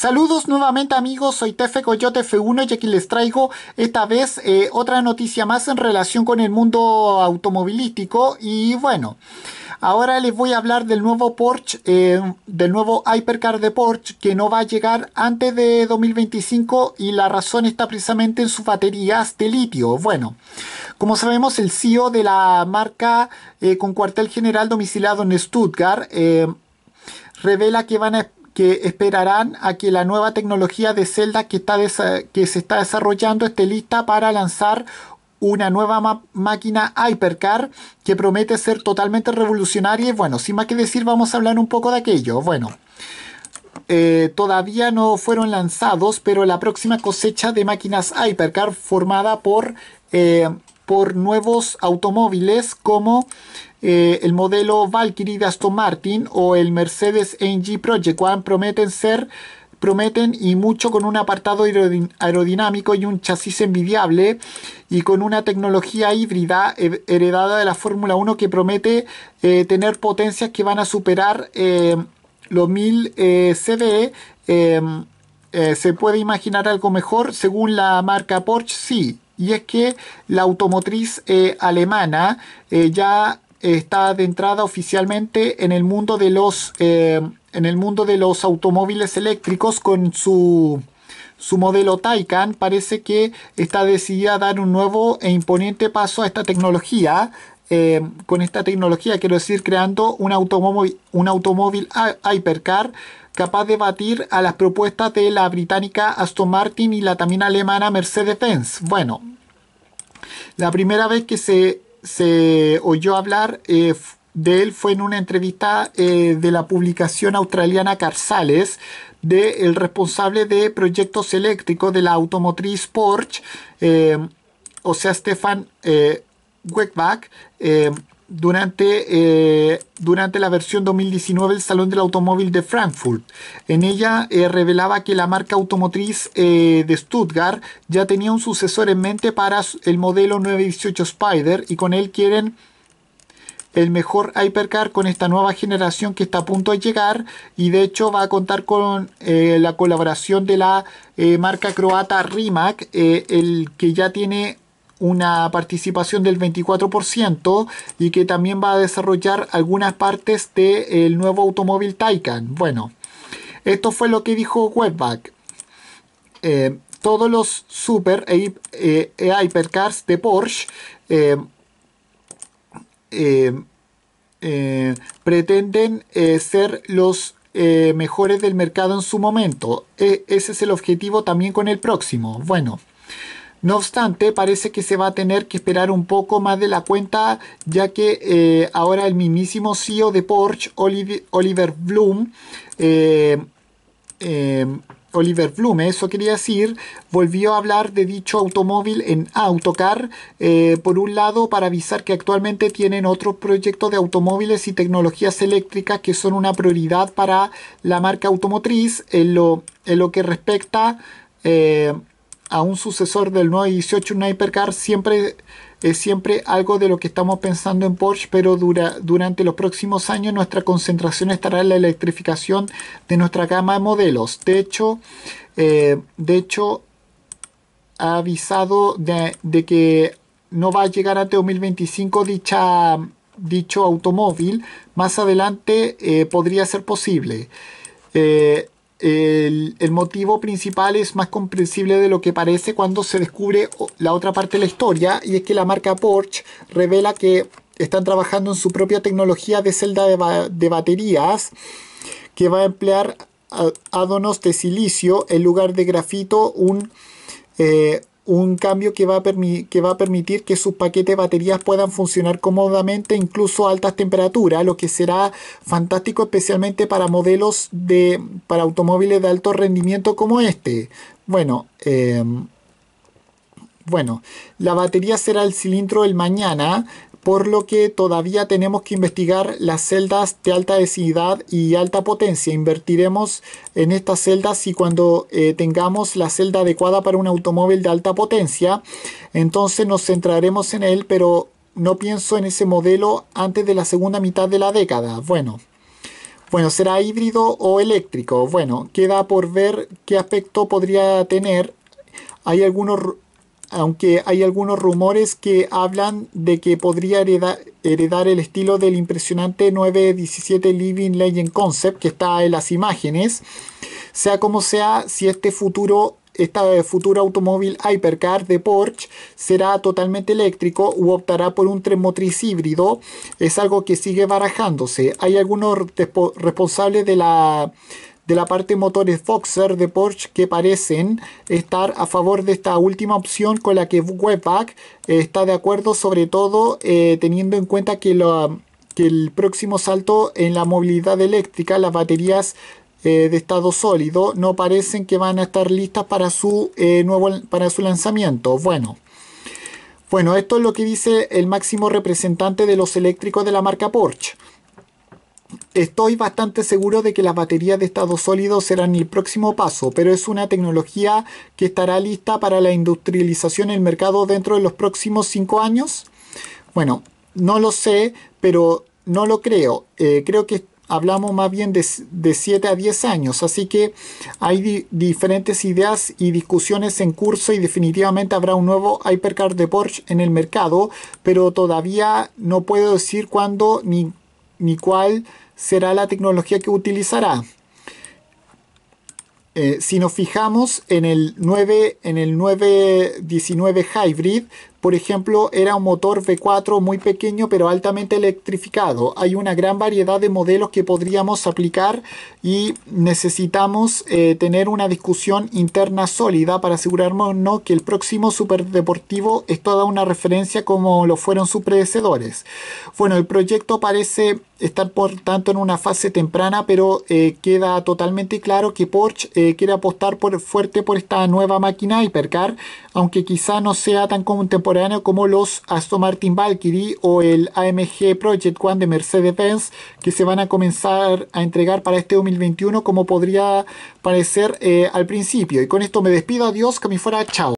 Saludos nuevamente amigos, soy Tefe Coyote F1 y aquí les traigo esta vez eh, otra noticia más en relación con el mundo automovilístico y bueno, ahora les voy a hablar del nuevo Porsche, eh, del nuevo Hypercar de Porsche que no va a llegar antes de 2025 y la razón está precisamente en sus baterías de litio. Bueno, como sabemos el CEO de la marca eh, con cuartel general domiciliado en Stuttgart revela que van a que esperarán a que la nueva tecnología de Zelda que, está que se está desarrollando esté lista para lanzar una nueva máquina Hypercar que promete ser totalmente revolucionaria. Y bueno, sin más que decir, vamos a hablar un poco de aquello. Bueno, eh, todavía no fueron lanzados, pero la próxima cosecha de máquinas Hypercar formada por, eh, por nuevos automóviles como eh, el modelo Valkyrie de Aston Martin o el Mercedes NG Project One prometen ser prometen y mucho con un apartado aerodinámico y un chasis envidiable y con una tecnología híbrida heredada de la Fórmula 1 que promete eh, tener potencias que van a superar los 1000 cd. ¿Se puede imaginar algo mejor? Según la marca Porsche, sí. Y es que la automotriz eh, alemana ya está adentrada oficialmente en el mundo de los, eh, en el mundo de los automóviles eléctricos con su, su modelo Taycan parece que está decidida a dar un nuevo e imponente paso a esta tecnología eh, con esta tecnología, quiero decir, creando un automóvil, un automóvil hypercar capaz de batir a las propuestas de la británica Aston Martin y la también alemana Mercedes-Benz. Bueno, la primera vez que se se oyó hablar eh, de él fue en una entrevista eh, de la publicación australiana Carsales, del el responsable de proyectos eléctricos de la automotriz Porsche, eh, o sea, Stefan Wegbach durante, eh, durante la versión 2019 del Salón del Automóvil de Frankfurt. En ella eh, revelaba que la marca automotriz eh, de Stuttgart ya tenía un sucesor en mente para el modelo 918 Spider y con él quieren el mejor hypercar con esta nueva generación que está a punto de llegar y de hecho va a contar con la colaboración de la marca croata Rimac, el que ya tiene una participación del 24% y que también va a desarrollar algunas partes del nuevo automóvil Taycan. Bueno, esto fue lo que dijo Webback. Eh, todos los super e, eh, e hypercars de Porsche eh, pretenden ser los mejores del mercado en su momento. E, ese es el objetivo también con el próximo. Bueno. No obstante, parece que se va a tener que esperar un poco más de la cuenta, ya que eh, ahora el mismísimo CEO de Porsche, Oliver Bloom, eh, eh, Oliver Bloom, eso quería decir, volvió a hablar de dicho automóvil en Autocar, por un lado para avisar que actualmente tienen otros proyectos de automóviles y tecnologías eléctricas que son una prioridad para la marca automotriz en lo, en lo que respecta a un sucesor del 918 un hipercar siempre es siempre algo de lo que estamos pensando en Porsche, pero dura, durante los próximos años nuestra concentración estará en la electrificación de nuestra gama de modelos. De hecho, eh, de hecho ha avisado de, que no va a llegar hasta 2025 dicha, dicho automóvil. Más adelante eh, podría ser posible. Eh, el, motivo principal es más comprensible de lo que parece cuando se descubre la otra parte de la historia, y es que la marca Porsche revela que están trabajando en su propia tecnología de celda de, baterías que va a emplear ádonos de silicio en lugar de grafito, un, eh, un cambio que va, a que va a permitir que sus paquetes de baterías puedan funcionar cómodamente incluso a altas temperaturas, lo que será fantástico especialmente para modelos de para automóviles de alto rendimiento como este. Bueno, em, bueno, la batería será el cilindro del mañana, por lo que todavía tenemos que investigar las celdas de alta densidad y alta potencia. Invertiremos en estas celdas y cuando eh, tengamos la celda adecuada para un automóvil de alta potencia, entonces nos centraremos en él, pero no pienso en ese modelo antes de la segunda mitad de la década. Bueno. Bueno, ¿será híbrido o eléctrico? Bueno, queda por ver qué aspecto podría tener. Hay algunos aunque hay algunos rumores que hablan de que podría heredar el estilo del impresionante 917 Living Legend Concept que está en las imágenes. Sea como sea, si este futuro este futuro automóvil Hypercar de Porsche será totalmente eléctrico u optará por un tren motriz híbrido es algo que sigue barajándose. Hay algunos responsables de la de la parte motores Boxer de Porsche que parecen estar a favor de esta última opción con la que Webpack eh, está de acuerdo, sobre todo eh, teniendo en cuenta que, el próximo salto en la movilidad eléctrica, las baterías eh, de estado sólido no parecen que van a estar listas para su nuevo para su lanzamiento bueno bueno esto es lo que dice el máximo representante de los eléctricos de la marca Porsche Estoy bastante seguro de que las baterías de estado sólido serán el próximo paso, pero es una tecnología que estará lista para la industrialización en el mercado dentro de los próximos 5 años. Bueno, no lo sé, pero no lo creo. Eh, creo que hablamos más bien de, 7 a 10 años, así que hay diferentes ideas y discusiones en curso y definitivamente habrá un nuevo hypercar de Porsche en el mercado, pero todavía no puedo decir cuándo ni ni cuál será la tecnología que utilizará. Eh, si nos fijamos en el 9, en el 919 Hybrid, por ejemplo, era un motor V4 muy pequeño pero altamente electrificado. Hay una gran variedad de modelos que podríamos aplicar y necesitamos eh, tener una discusión interna sólida para asegurarnos ¿no? que el próximo superdeportivo es toda una referencia como lo fueron sus predecesores. Bueno, el proyecto parece estar por tanto en una fase temprana, pero eh, queda totalmente claro que Porsche eh, quiere apostar fuerte por esta nueva máquina Hypercar, aunque quizá no sea tan contemporánea como los Aston Martin Valkyrie o el AMG Project One de Mercedes-Benz que se van a comenzar a entregar para este 2021 como podría parecer eh, al principio. Y con esto me despido, adiós, que me fuera, chao.